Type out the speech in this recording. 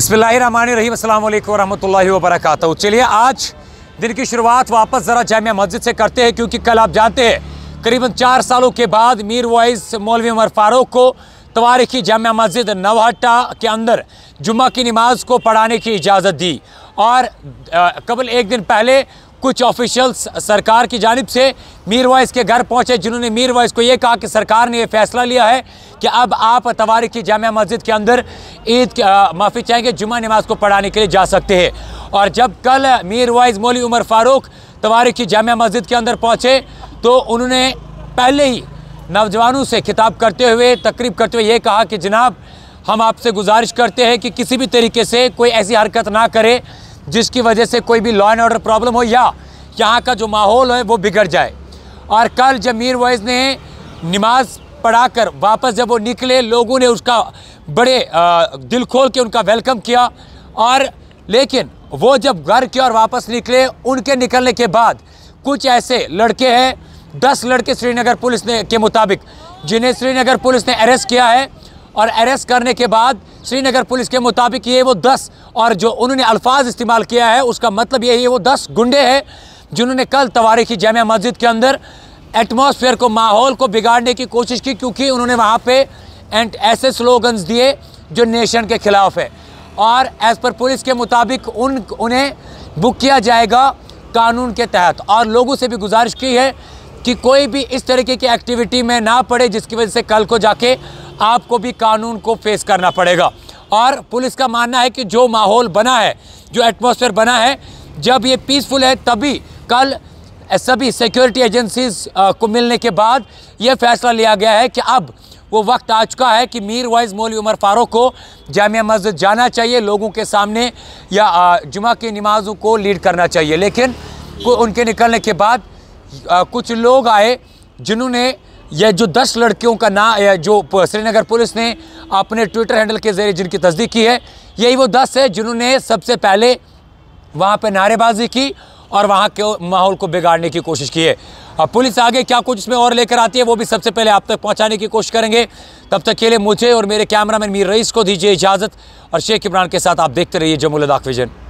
बसमीम वरहमल वबरक चलिए आज दिन की शुरुआत वापस ज़रा जामिया मस्जिद से करते हैं क्योंकि कल आप जानते हैं करीबन चार सालों के बाद मीर वाइज मौलवी उमर फारूक को तवारीखी जामिया मस्जिद नवहट्टा के अंदर जुम्मा की नमाज को पढ़ाने की इजाज़त दी और कबल एक दिन पहले कुछ ऑफिशियल्स सरकार की जानब से मीरवाइज के घर पहुंचे जिन्होंने मीरवाइज को ये कहा कि सरकार ने यह फैसला लिया है कि अब आप तवारी की जाम मस्जिद के अंदर ईद माफ़ी चाहेंगे जुमा नमाज को पढ़ाने के लिए जा सकते हैं और जब कल मीरवाइज मौली उमर फ़ारूक तवारी की जाम मस्जिद के अंदर पहुँचे तो उन्होंने पहले ही नौजवानों से खिताब करते हुए तकरीब करते हुए ये कहा कि जनाब हम आपसे गुजारिश करते हैं कि किसी भी तरीके से कोई ऐसी हरकत ना करें जिसकी वजह से कोई भी लॉ एंड ऑर्डर प्रॉब्लम हो या यहाँ का जो माहौल है वो बिगड़ जाए और कल जब मीर वॉइस ने नमाज पढ़ाकर वापस जब वो निकले लोगों ने उसका बड़े दिल खोल के उनका वेलकम किया और लेकिन वो जब घर के और वापस निकले उनके निकलने के बाद कुछ ऐसे लड़के हैं दस लड़के श्रीनगर पुलिस ने के मुताबिक जिन्हें श्रीनगर पुलिस ने अरेस्ट किया है और अरेस्ट करने के बाद श्रीनगर पुलिस के मुताबिक ये वो दस और जो उन्होंने अल्फाज इस्तेमाल किया है उसका मतलब यही है वो दस गुंडे हैं जिन्होंने कल तवारीखी जाम मस्जिद के अंदर एटमॉस्फेयर को माहौल को बिगाड़ने की कोशिश की क्योंकि उन्होंने वहाँ पे एंड ऐसे स्लोगन्स दिए जो नेशन के ख़िलाफ़ है और एज़ पर पुलिस के मुताबिक उन उन्हें बुक किया जाएगा कानून के तहत और लोगों से भी गुजारिश की है कि कोई भी इस तरीके की एक्टिविटी में ना पड़े जिसकी वजह से कल को जाके आपको भी कानून को फेस करना पड़ेगा और पुलिस का मानना है कि जो माहौल बना है जो एटमोसफेयर बना है जब ये पीसफुल है तभी कल सभी सिक्योरिटी एजेंसीज को मिलने के बाद यह फैसला लिया गया है कि अब वो वक्त आ चुका है कि मीर वाइज मौली उमर फारूक को जामिया मस्जिद जाना चाहिए लोगों के सामने या जुमा की नमाज़ों को लीड करना चाहिए लेकिन उनके निकलने के बाद कुछ लोग आए जिन्होंने यह जो दस लड़कियों का नाम जो श्रीनगर पुलिस ने अपने ट्विटर हैंडल के जरिए जिनकी तस्दीक की है यही वो दस है जिन्होंने सबसे पहले वहाँ पर नारेबाजी की और वहाँ के माहौल को बिगाड़ने की कोशिश की है अब पुलिस आगे क्या कुछ इसमें और लेकर आती है वो भी सबसे पहले आप तक पहुँचाने की कोशिश करेंगे तब तक के लिए मुझे और मेरे कैमरामैन मीर रईस को दीजिए इजाज़त और शेख इमरान के साथ आप देखते रहिए जमुल लद्दाख विजन